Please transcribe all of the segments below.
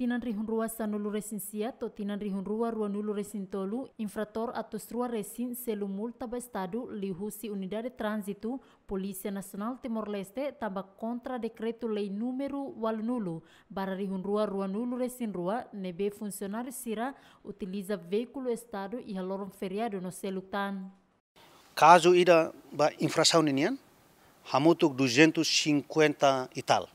tinan rihun rua sanulu resin sia to tinan rihun rua rua nulu resin tolu infrator atus rua resin selu multa ba estado lihusi unidade transitu polisia nasional Timor-Leste tambah kontra dekretu lei walu nulu bara rihun rua rua nulu resin rua nebe fungsionarisira sira utiliza vehikulu estado e feriado no selutan. Kazu ida ba infrasaun ninian, hamutuk 250 ital.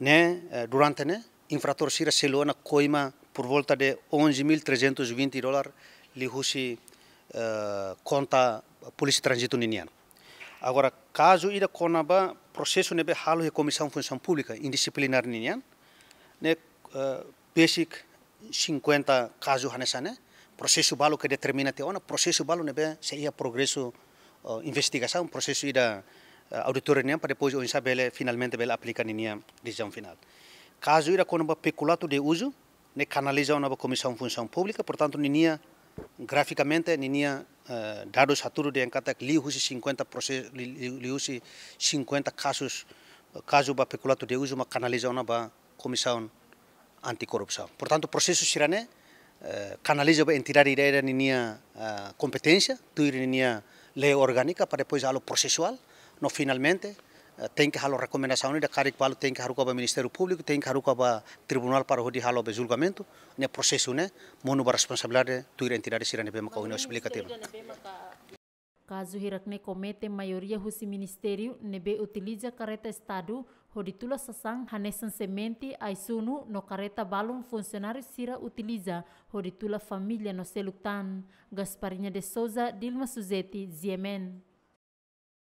Ne, eh, durante ne infrator Sira Selona coima por volta de 11.320 dólares lhe russi uh, conta a polícia trânsito niniano. Agora, caso ida conaba processo nebe halo e comissão função pública indisciplinar niniano, ne né, uh, basic 50 caso hanesane, processo balo que determina te ona, processo balo nebe se ia progresso uh, investigação, processo ida uh, eh, auditoria para depois o insabele finalmente bela aplica niniano decisão final. Caso ira com o peculato de uso, ne canalizam na Comissão Função Pública, portanto, ninia graficamente, ninia uh, eh, dados saturo de encata que liusi 50 processos, liusi 50 casos, caso ba peculato de uso, ma canalizam na Comissão Anticorrupção. Portanto, o processo será né, uh, eh, canaliza a entidade da ninia uh, eh, competência, tuir ninia lei orgânica, para depois algo processual, no finalmente, tenk halo recomendação da carik palo tenk haru kaba Ministério Público, tenk haru kaba Tribunal para hodi halo be julgamento, ne processo responsablare mono ba responsabilidade tuira entidade sirane be makau ne explicativa. Caso hirat me comete maioria husi ministério nebe utiliza careta estado hodi tula sasang hanesan ai sunu no karet balum funcionário sira utiliza hodi tula familia no seluktan. gasparinya de Souza, Dilma Suzeti Ziemen.